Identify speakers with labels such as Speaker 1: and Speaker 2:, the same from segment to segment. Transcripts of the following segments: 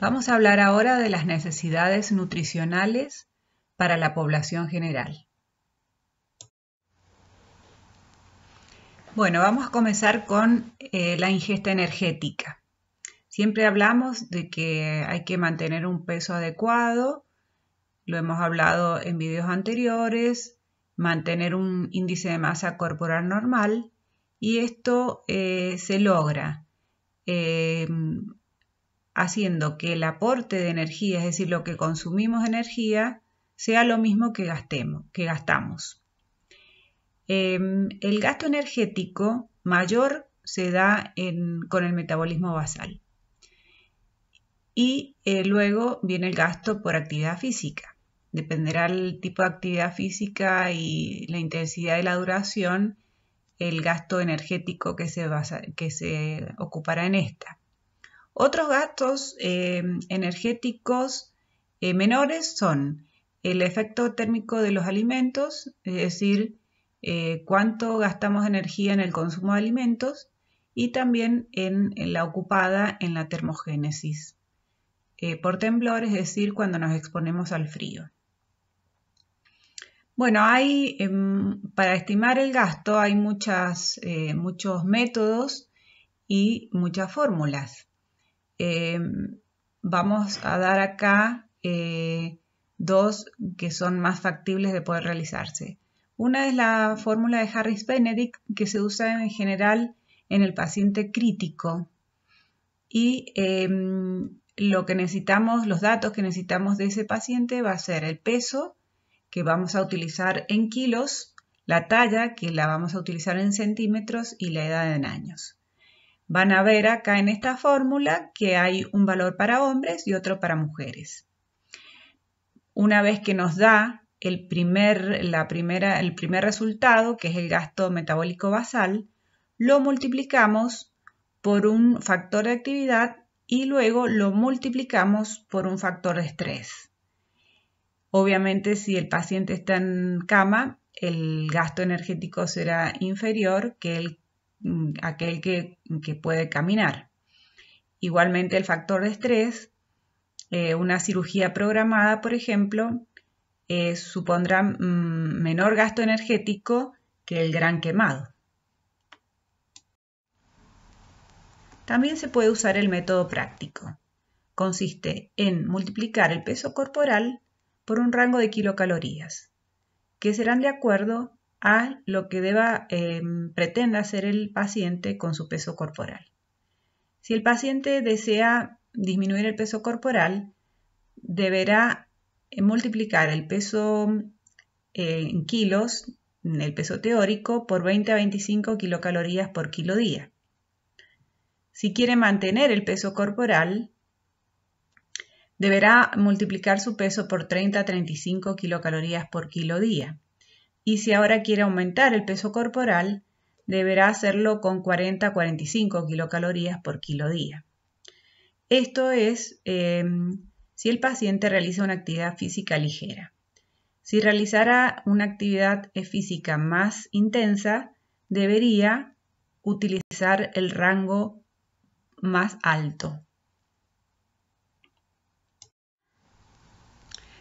Speaker 1: Vamos a hablar ahora de las necesidades nutricionales para la población general. Bueno, vamos a comenzar con eh, la ingesta energética. Siempre hablamos de que hay que mantener un peso adecuado, lo hemos hablado en videos anteriores, mantener un índice de masa corporal normal y esto eh, se logra eh, haciendo que el aporte de energía, es decir, lo que consumimos de energía, sea lo mismo que, gastemos, que gastamos. Em, el gasto energético mayor se da con el metabolismo basal. Y eh, luego viene el gasto por actividad física. Dependerá el tipo de actividad física y la intensidad de la duración, el gasto energético que se, que se ocupará en esta. Otros gastos eh, energéticos eh, menores son el efecto térmico de los alimentos, es decir, eh, cuánto gastamos energía en el consumo de alimentos y también en, la ocupada en la termogénesis por temblor, es decir, cuando nos exponemos al frío. Bueno, em, para estimar el gasto hay muchos métodos y muchas fórmulas. Em, vamos a dar acá eh, dos que son más factibles de poder realizarse. Una es la fórmula de Harris-Benedict que se usa en general en el paciente crítico y em, lo que necesitamos, los datos que necesitamos de ese paciente va a ser el peso que vamos a utilizar en kilos, la talla que la vamos a utilizar en centímetros y la edad en años. Van a ver acá en esta fórmula que hay un valor para hombres y otro para mujeres. Una vez que nos da el primer, la primera, el primer resultado, que es el gasto metabólico basal, lo multiplicamos por un factor de actividad y luego lo multiplicamos por un factor de estrés. Obviamente si el paciente está en cama, el gasto energético será inferior que el Mm, aquel que, puede caminar. Igualmente el factor de estrés, eh, una cirugía programada, por ejemplo, eh, supondrá mm, menor gasto energético que el gran quemado. También se puede usar el método práctico. Consiste en multiplicar el peso corporal por un rango de kilocalorías, que serán de acuerdo a lo que deba em, pretenda hacer el paciente con su peso corporal. Si el paciente desea disminuir el peso corporal, deberá eh, multiplicar el peso eh, en kilos, el peso teórico, por 20 a 25 kilocalorías por kilo día. Si quiere mantener el peso corporal, deberá multiplicar su peso por 30 a 35 kilocalorías por kilo día y si ahora quiere aumentar el peso corporal, deberá hacerlo con 40-45 kilocalorías por kilo día. Esto es em, si el paciente realiza una actividad física ligera. Si realizara una actividad física más intensa, debería utilizar el rango más alto.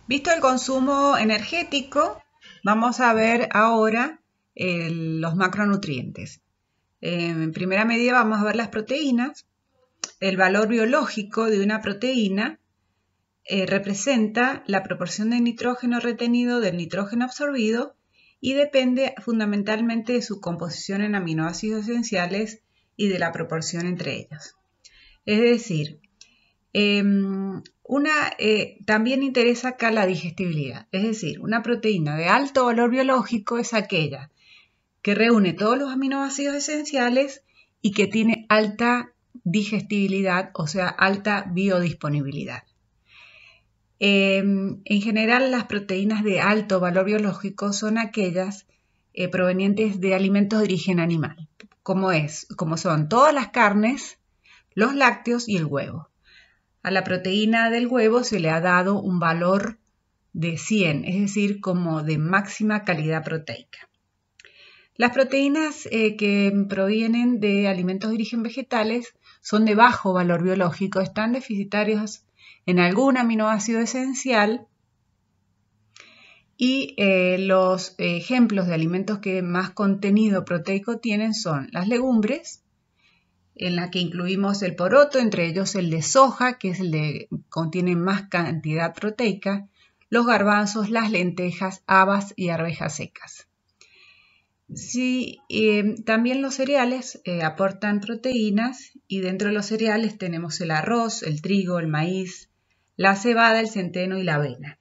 Speaker 1: Visto el consumo energético, Vamos a ver ahora eh, los macronutrientes. Eh, en primera medida vamos a ver las proteínas. El valor biológico de una proteína eh, representa la proporción de nitrógeno retenido del nitrógeno absorbido y depende fundamentalmente de su composición en aminoácidos esenciales y de la proporción entre ellos. Es decir, Em, una, eh, también interesa acá la digestibilidad, es decir, una proteína de alto valor biológico es aquella que reúne todos los aminoácidos esenciales y que tiene alta digestibilidad, o sea, alta biodisponibilidad. Em, en general, las proteínas de alto valor biológico son aquellas eh, provenientes de alimentos de origen animal, como, es, como son todas las carnes, los lácteos y el huevo a la proteína del huevo se le ha dado un valor de 100, es decir, como de máxima calidad proteica. Las proteínas eh, que provienen de alimentos de origen vegetales son de bajo valor biológico, están deficitarios en algún aminoácido esencial y eh, los ejemplos de alimentos que más contenido proteico tienen son las legumbres, en la que incluimos el poroto, entre ellos el de soja, que es el que contiene más cantidad proteica, los garbanzos, las lentejas, habas y arvejas secas. Eh, también los cereales eh, aportan proteínas y dentro de los cereales tenemos el arroz, el trigo, el maíz, la cebada, el centeno y la avena.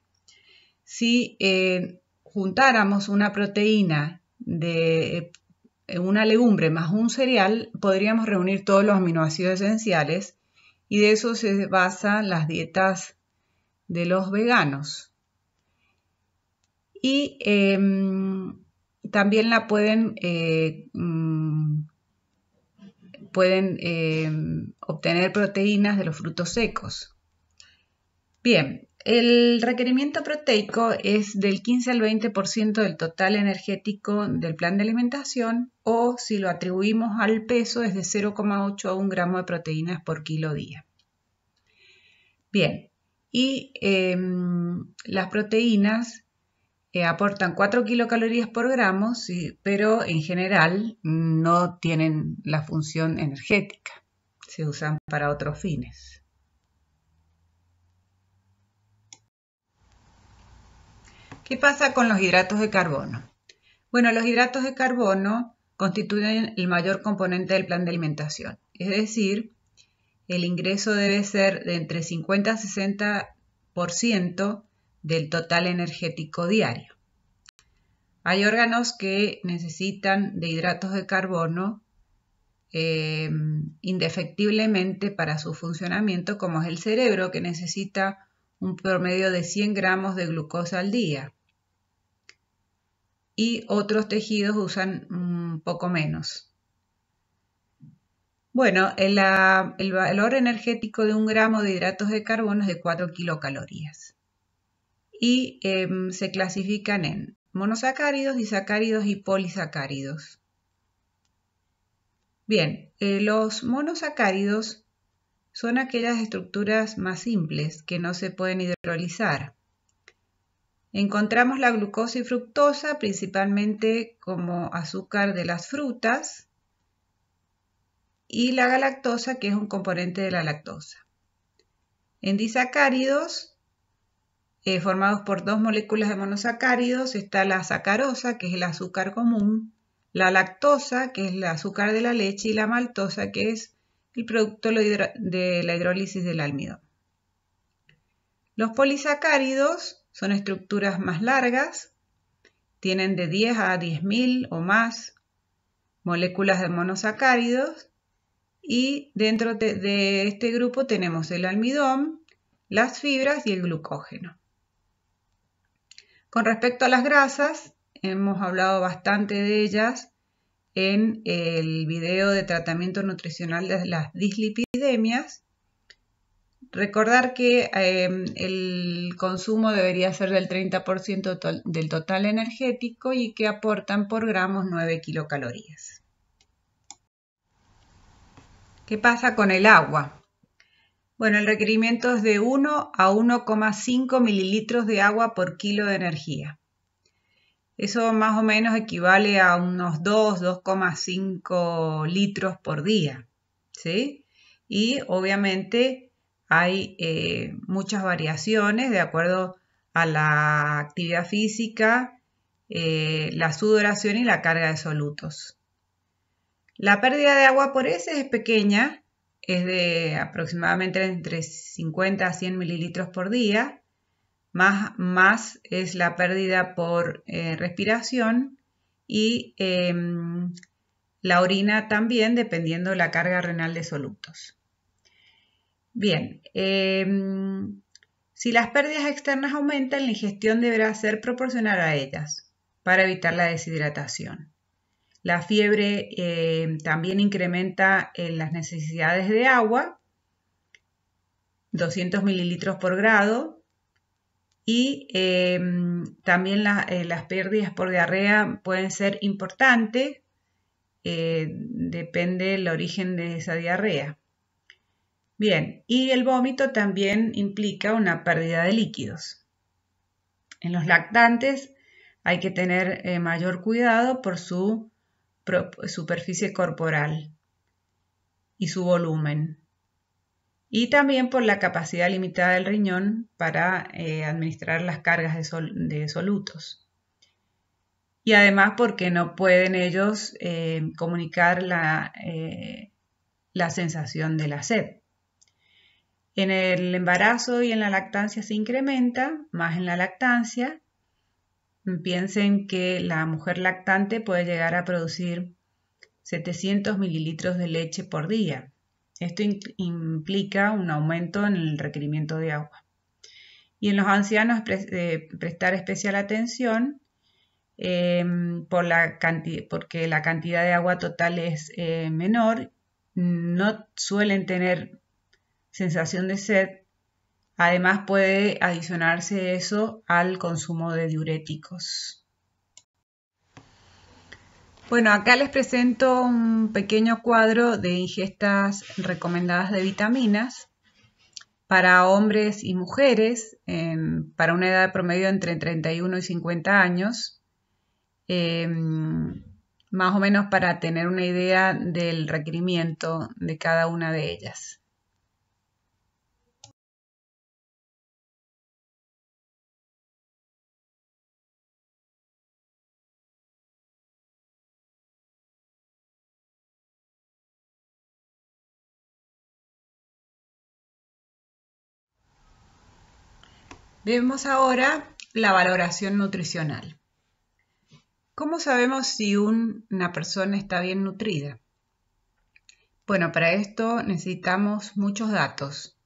Speaker 1: Si eh, juntáramos una proteína de eh, una legumbre más un cereal, podríamos reunir todos los aminoácidos esenciales y de eso se basan las dietas de los veganos. Y em, también la pueden, eh, mm, pueden em, obtener proteínas de los frutos secos. Bien, el requerimiento proteico es del 15 al 20% del total energético del plan de alimentación o si lo atribuimos al peso es de 0,8 a 1 gramo de proteínas por kilo día. Bien, y em, las proteínas eh, aportan 4 kilocalorías por gramo, pero en general no tienen la función energética, se usan para otros fines. ¿Qué pasa con los hidratos de carbono? Bueno, los hidratos de carbono constituyen el mayor componente del plan de alimentación, es decir, el ingreso debe ser de entre 50 y 60% del total energético diario. Hay órganos que necesitan de hidratos de carbono eh, indefectiblemente para su funcionamiento, como es el cerebro, que necesita un promedio de 100 gramos de glucosa al día y otros tejidos usan un poco menos. Bueno, el, valor energético de un gramo de hidratos de carbono es de 4 kilocalorías. Y em, se clasifican en monosacáridos, disacáridos y polisacáridos. Bien, eh, los monosacáridos son aquellas estructuras más simples que no se pueden hidrolizar. Encontramos la glucosa y fructosa principalmente como azúcar de las frutas y la galactosa que es un componente de la lactosa. En disacáridos eh, formados por dos moléculas de monosacáridos está la sacarosa que es el azúcar común, la lactosa que es el azúcar de la leche y la maltosa que es el producto de la hidrólisis del almidón. Los polisacáridos son estructuras más largas, tienen de 10 a 10.000 o más moléculas de monosacáridos y dentro de, de este grupo tenemos el almidón, las fibras y el glucógeno. Con respecto a las grasas, hemos hablado bastante de ellas en el video de tratamiento nutricional de las dislipidemias Recordar que em, el consumo debería ser del 30% del total energético y que aportan por gramos 9 kilocalorías. ¿Qué pasa con el agua? Bueno, el requerimiento es de 1 a 1,5 mililitros de agua por kilo de energía. Eso más o menos equivale a unos 2, 2,5 litros por día. ¿sí? Y obviamente hay eh, muchas variaciones de acuerdo a la actividad física, eh, la sudoración y la carga de solutos. La pérdida de agua por S es pequeña, es de aproximadamente entre 50 a 100 mililitros por día, más, es la pérdida por eh, respiración y em, la orina también, dependiendo de la carga renal de solutos. Bien, em, si las pérdidas externas aumentan, la ingestión deberá ser proporcional a ellas para evitar la deshidratación. La fiebre em, también incrementa las necesidades de agua, 200 mililitros por grado, y em, también eh, las pérdidas por diarrea pueden ser importantes, eh, depende del origen de esa diarrea. Bien, y el vómito también implica una pérdida de líquidos. En los lactantes hay que tener eh, mayor cuidado por su superficie corporal y su volumen. Y también por la capacidad limitada del riñón para eh, administrar las cargas de, solutos. Y además porque no pueden ellos eh, comunicar la sensación de la sed. En el embarazo y en la lactancia se incrementa, más en la lactancia. Piensen que la mujer lactante puede llegar a producir 700 mililitros de leche por día. Esto implica un aumento en el requerimiento de agua. Y en los ancianos eh, prestar especial atención em, porque la cantidad de agua total es eh, menor. No suelen tener sensación de sed. Además puede adicionarse eso al consumo de diuréticos. Bueno, acá les presento un pequeño cuadro de ingestas recomendadas de vitaminas para hombres y mujeres para una edad promedio entre 31 y 50 años, em, más o menos para tener una idea del requerimiento de cada una de ellas. Vemos ahora la valoración nutricional. ¿Cómo sabemos si una persona está bien nutrida? Bueno, para esto necesitamos muchos datos,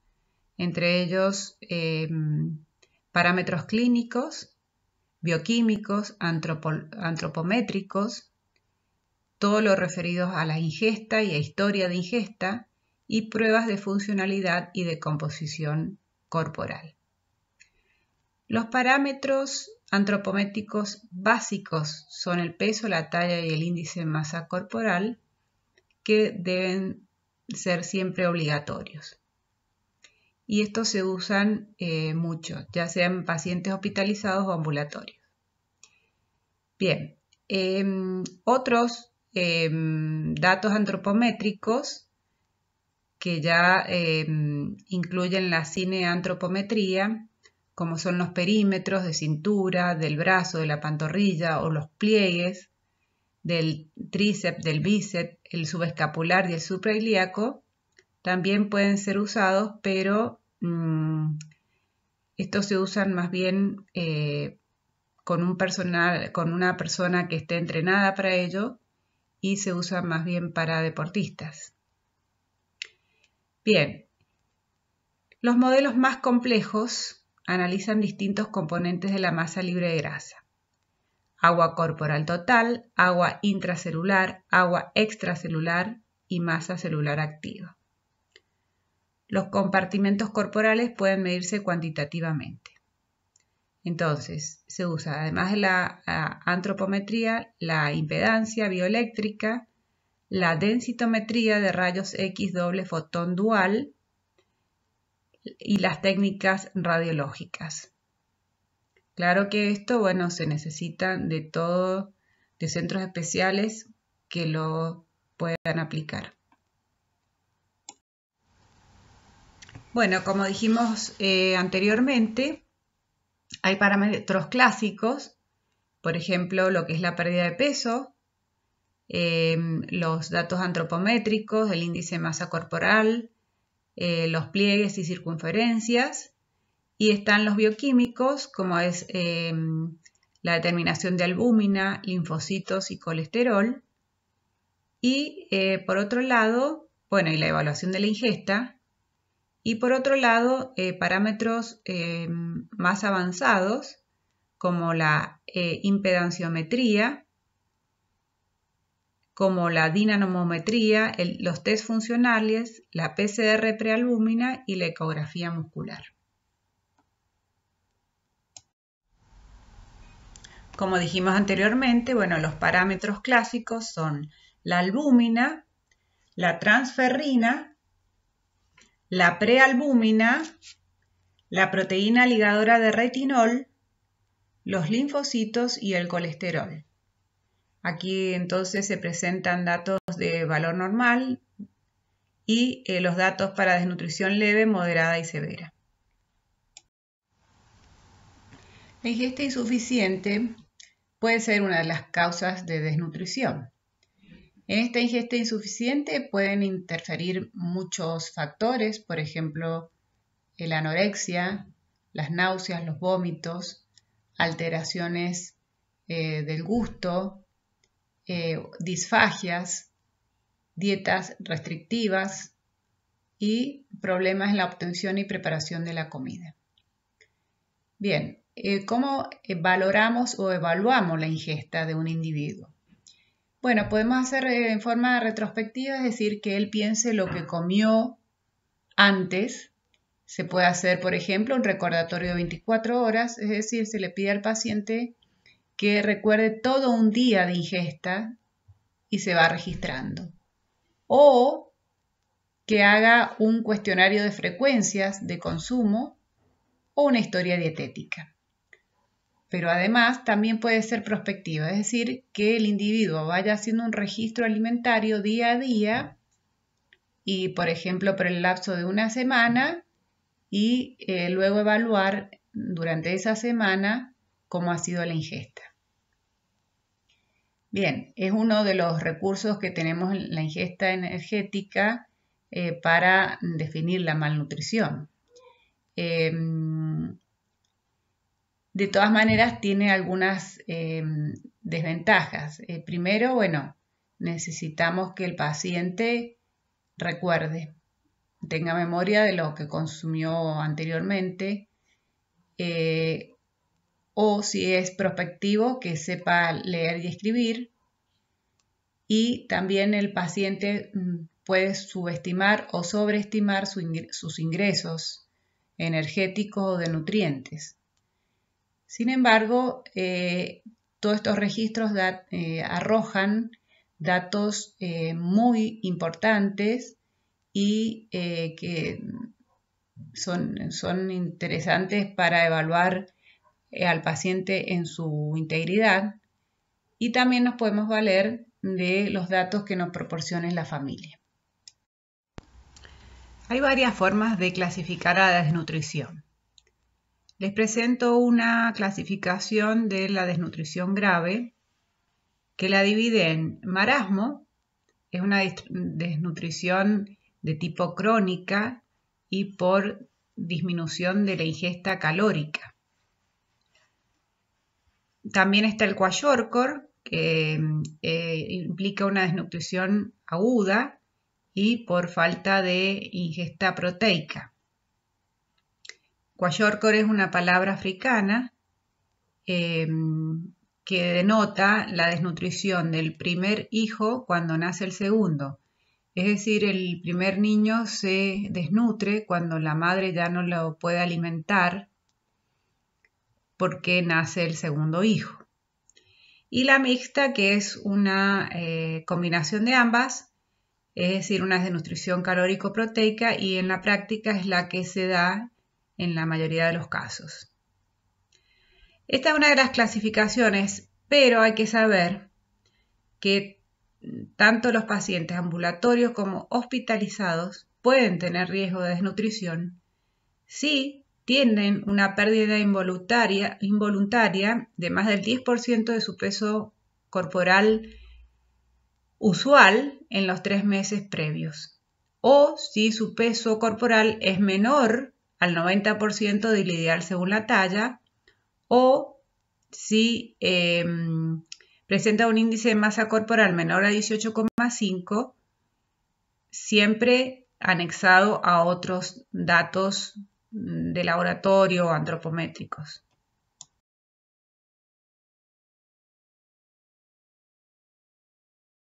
Speaker 1: entre ellos em, parámetros clínicos, bioquímicos, antropométricos, todo lo referido a la ingesta y a historia de ingesta y pruebas de funcionalidad y de composición corporal. Los parámetros antropométricos básicos son el peso, la talla y el índice de masa corporal que deben ser siempre obligatorios. Y estos se usan eh, mucho, ya sean pacientes hospitalizados o ambulatorios. Bien, em, otros em, datos antropométricos que ya em, incluyen la cineantropometría, como son los perímetros de cintura, del brazo, de la pantorrilla o los pliegues del tríceps, del bíceps, el subescapular y el suprailíaco, también pueden ser usados, pero mm, estos se usan más bien eh, con, un personal, con una persona que esté entrenada para ello y se usan más bien para deportistas. Bien, los modelos más complejos analizan distintos componentes de la masa libre de grasa. Agua corporal total, agua intracelular, agua extracelular y masa celular activa. Los compartimentos corporales pueden medirse cuantitativamente. Entonces, se usa además de la antropometría, la impedancia bioeléctrica, la densitometría de rayos X doble fotón dual y las técnicas radiológicas. Claro que esto, bueno, se necesita de todo, de centros especiales que lo puedan aplicar. Bueno, como dijimos eh, anteriormente, hay parámetros clásicos, por ejemplo, lo que es la pérdida de peso, eh, los datos antropométricos, el índice de masa corporal, eh, los pliegues y circunferencias, y están los bioquímicos, como es eh, la determinación de albúmina, linfocitos y colesterol. Y eh, por otro lado, bueno, y la evaluación de la ingesta. Y por otro lado, parámetros más avanzados, como la impedanciometría, como la dinanomometría, los test funcionales, la PCR prealbúmina y la ecografía muscular. Como dijimos anteriormente, bueno, los parámetros clásicos son la albúmina, la transferrina, la prealbúmina, la proteína ligadora de retinol, los linfocitos y el colesterol. Aquí entonces se presentan datos de valor normal y eh, los datos para desnutrición leve, moderada y severa. La ingesta insuficiente puede ser una de las causas de desnutrición. En esta ingesta insuficiente pueden interferir muchos factores, por ejemplo, eh, la anorexia, las náuseas, los vómitos, alteraciones eh, del gusto, eh, disfagias, dietas restrictivas y problemas en la obtención y preparación de la comida. Bien, eh, ¿cómo valoramos o evaluamos la ingesta de un individuo? Bueno, podemos hacer eh, en forma retrospectiva, es decir, que él piense lo que comió antes. Se puede hacer, por ejemplo, un recordatorio de 24 horas, es decir, se le pide al paciente que recuerde todo un día de ingesta y se va registrando. O que haga un cuestionario de frecuencias de consumo o una historia dietética. Pero además también puede ser prospectiva, es decir, que el individuo vaya haciendo un registro alimentario día a día y, por ejemplo, por el lapso de una semana y eh, luego evaluar durante esa semana cómo ha sido la ingesta. Bien, es uno de los recursos que tenemos en la ingesta energética eh, para definir la malnutrición. Em, de todas maneras, tiene algunas em, desventajas. Eh, primero, bueno, necesitamos que el paciente recuerde, tenga memoria de lo que consumió anteriormente, eh, o si es prospectivo, que sepa leer y escribir. Y también el paciente mm, puede subestimar o sobreestimar sus ingresos energéticos o de nutrientes. Sin embargo, eh, todos estos registros eh, arrojan datos eh, muy importantes y que son, son interesantes para evaluar eh, al paciente en su integridad y también nos podemos valer de los datos que nos proporcione la familia. Hay varias formas de clasificar la desnutrición. Les presento una clasificación de la desnutrición grave que la divide en marasmo, es una desnutrición de tipo crónica y por disminución de la ingesta calórica. También está el cuayorcor, que eh, implica una desnutrición aguda y por falta de ingesta proteica. Cuayorcor es una palabra africana em, que denota la desnutrición del primer hijo cuando nace el segundo. Es decir, el primer niño se desnutre cuando la madre ya no lo puede alimentar porque nace el segundo hijo. Y la mixta, que es una eh, combinación de ambas, es decir, una de nutrición calórico-proteica y en la práctica es la que se da en la mayoría de los casos. Esta es una de las clasificaciones, pero hay que saber que tanto los pacientes ambulatorios como hospitalizados pueden tener riesgo de desnutrición si tienen una pérdida involuntaria, de más del 10% de su peso corporal usual en los tres meses previos. O si su peso corporal es menor al 90% del ideal según la talla, o si em, presenta un índice de masa corporal menor a 18,5, siempre anexado a otros datos de laboratorio antropométricos.